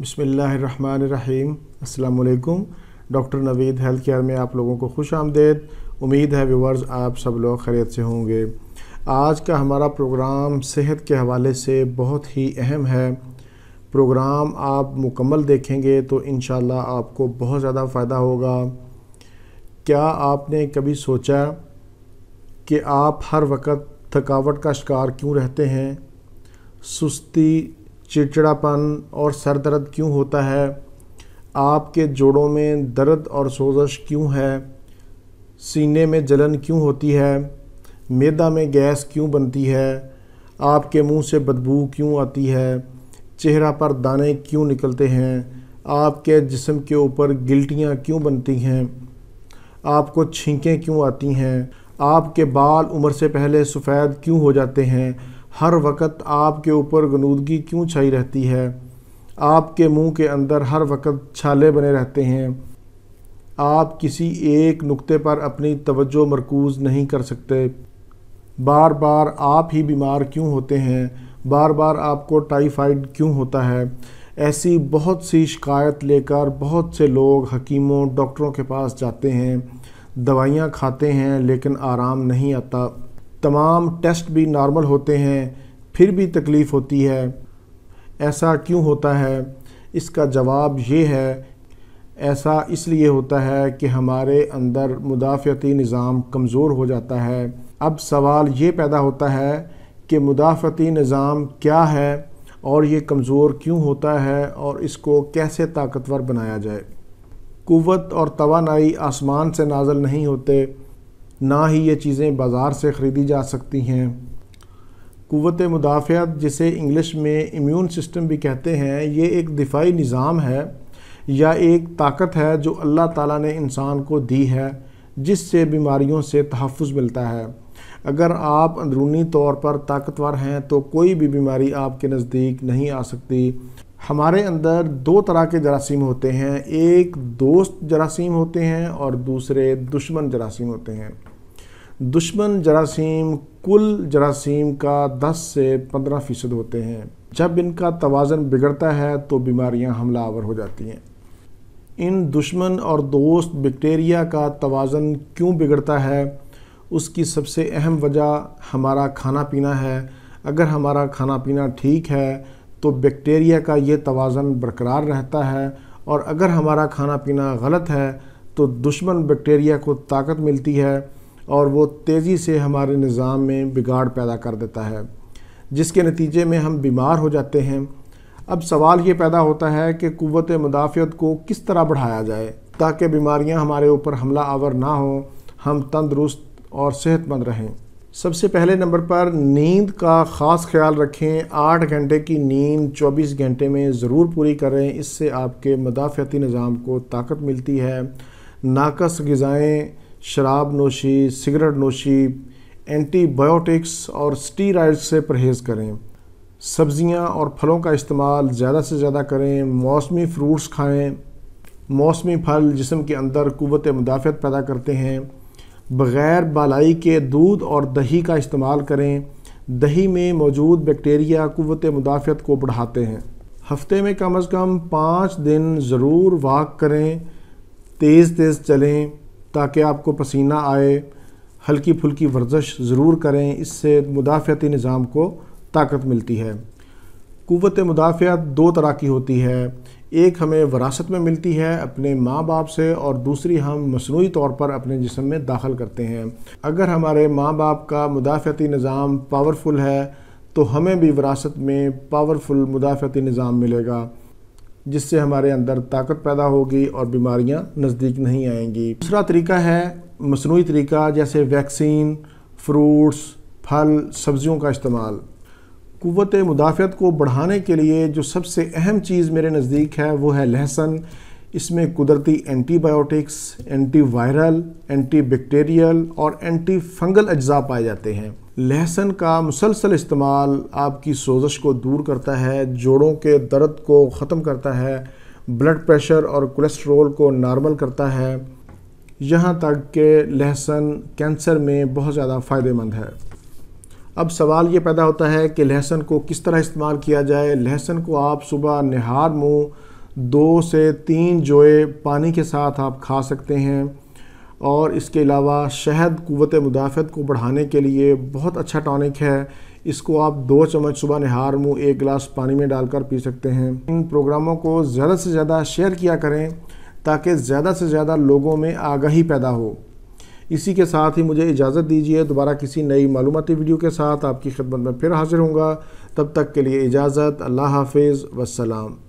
बसमीम अल्लाम doctor Naveed health care में आप लोगों को खुश आमदेद उम्मीद है व्यूवर्स आप सब लोग खैरियत से होंगे आज का हमारा प्रोग्राम सेहत के हवाले से बहुत ही अहम है प्रोग्राम आप मुकम्मल देखेंगे तो इन आपको बहुत ज़्यादा फ़ायदा होगा क्या आपने कभी सोचा कि आप हर वक्त थकावट का शिकार क्यों रहते हैं सुस्ती चिड़चिड़ापन और सर दर्द क्यों होता है आपके जोड़ों में दर्द और सोजश क्यों है सीने में जलन क्यों होती है मैदा में गैस क्यों बनती है आपके मुंह से बदबू क्यों आती है चेहरा पर दाने क्यों निकलते हैं आपके जिस्म के ऊपर गिल्टियाँ क्यों बनती हैं आपको छींकें क्यों आती हैं आपके बाल उम्र से पहले सफ़ेद क्यों हो जाते हैं हर वक्त आपके ऊपर गनूदगी क्यों छाई रहती है आपके मुंह के अंदर हर वक्त छाले बने रहते हैं आप किसी एक नुक्ते पर अपनी तवज्जो मरकूज़ नहीं कर सकते बार बार आप ही बीमार क्यों होते हैं बार बार आपको टाइफाइड क्यों होता है ऐसी बहुत सी शिकायत लेकर बहुत से लोग हकीमों डॉक्टरों के पास जाते हैं दवाइयाँ खाते हैं लेकिन आराम नहीं आता तमाम टेस्ट भी नॉर्मल होते हैं फिर भी तकलीफ़ होती है ऐसा क्यों होता है इसका जवाब ये है ऐसा इसलिए होता है कि हमारे अंदर मुदाफ़ती निज़ाम कमज़ोर हो जाता है अब सवाल ये पैदा होता है कि मुदाफ़ती निज़ाम क्या है और ये कमज़ोर क्यों होता है और इसको कैसे ताकतवर बनाया जाए कुत और तोानाई आसमान से नाजल नहीं होते ना ही ये चीज़ें बाज़ार से ख़रीदी जा सकती हैं कुत मुदाफ़त जिसे इंग्लिश में इम्यून सिस्टम भी कहते हैं ये एक दिफाई निज़ाम है या एक ताकत है जो अल्लाह ताला ने इंसान को दी है जिससे बीमारियों से तहफ़ मिलता है अगर आप अंदरूनी तौर पर ताकतवर हैं तो कोई भी बीमारी आपके नज़दीक नहीं आ सकती हमारे अंदर दो तरह के जरासीम होते हैं एक दोस्त जरासीम होते हैं और दूसरे दुश्मन जरासीम होते हैं दुश्मन जरासीम कुल जरासीम का 10 से 15 फ़ीसद होते हैं जब इनका तोज़न बिगड़ता है तो बीमारियां हमलावर हो जाती हैं इन दुश्मन और दोस्त बैक्टीरिया का तोज़न क्यों बिगड़ता है उसकी सबसे अहम वजह हमारा खाना पीना है अगर हमारा खाना पीना ठीक है तो बैक्टीरिया का ये तोज़न बरकरार रहता है और अगर हमारा खाना पीना गलत है तो दुश्मन बैक्टीरिया को ताकत मिलती है और वो तेज़ी से हमारे निज़ाम में बिगाड़ पैदा कर देता है जिसके नतीजे में हम बीमार हो जाते हैं अब सवाल ये पैदा होता है कि क़वत मुदाफ़त को किस तरह बढ़ाया जाए ताकि बीमारियां हमारे ऊपर हमला आवर ना हो हम तंदरुस्त और सेहतमंद रहें सबसे पहले नंबर पर नींद का ख़ास ख्याल रखें आठ घंटे की नींद चौबीस घंटे में ज़रूर पूरी करें इससे आपके मदाफ़ती निज़ाम को ताकत मिलती है नाकस गज़ाएँ शराब नोशी सिगरेट नोशी एंटीबायोटिक्स और स्टीराइड्स से परहेज़ करें सब्ज़ियाँ और फलों का इस्तेमाल ज़्यादा से ज़्यादा करें मौसमी फ्रूट्स खाएं मौसमी फल जिसम के अंदर क़वत मुदाफ़त पैदा करते हैं बग़ैर बालाई के दूध और दही का इस्तेमाल करें दही में मौजूद बैक्टीरिया क़वत मुदाफ़त को बढ़ाते हैं हफ्ते में कम अज़ कम पाँच दिन ज़रूर वाक करें तेज़ तेज़ चलें ताकि आपको पसीना आए हल्की फुल्की वर्जिश ज़रूर करें इससे मुदाफ़ती निज़ाम को ताकत मिलती है क़वत मुदाफ़त दो तरह की होती है एक हमें वरासत में मिलती है अपने माँ बाप से और दूसरी हम मसनू तौर पर अपने जिसम में दाखिल करते हैं अगर हमारे माँ बाप का मुदाफ़ती निज़ाम पावरफुल है तो हमें भी वरासत में पावरफुल मुदाफ़ती निज़ाम मिलेगा जिससे हमारे अंदर ताकत पैदा होगी और बीमारियां नज़दीक नहीं आएंगी दूसरा तरीका है मसनू तरीका जैसे वैक्सीन फ्रूट्स फल सब्ज़ियों का इस्तेमाल कुत मुदाफ़त को बढ़ाने के लिए जो सबसे अहम चीज़ मेरे नज़दीक है वो है लहसन इसमें कुदरती antibiotics anti viral anti bacterial और एंटी फंगल अज्जा पाए जाते हैं लहसन का मुसलसल इस्तेमाल आपकी सोजश को दूर करता है जोड़ों के दर्द को ख़त्म करता है ब्लड प्रेशर और कोलेस्ट्रोल को नॉर्मल करता है यहाँ तक कि लहसन कैंसर में बहुत ज़्यादा फ़ायदेमंद है अब सवाल ये पैदा होता है कि लहसन को किस तरह इस्तेमाल किया जाए लहसन को आप सुबह नहार मुँह दो से तीन जोए पानी के साथ आप खा सकते हैं और इसके अलावा शहद कुत मुदाफ़त को बढ़ाने के लिए बहुत अच्छा टॉनिक है इसको आप दो चम्मच सुबह नहार मुँह एक गिलास पानी में डालकर पी सकते हैं इन प्रोग्रामों को ज़्यादा से ज़्यादा शेयर किया करें ताकि ज़्यादा से ज़्यादा लोगों में आगाही पैदा हो इसी के साथ ही मुझे इजाज़त दीजिए दोबारा किसी नई मालूमती वीडियो के साथ आपकी खिदमत में फिर हाजिर होंगे तब तक के लिए इजाज़त अल्लाह हाफिज़ वसलाम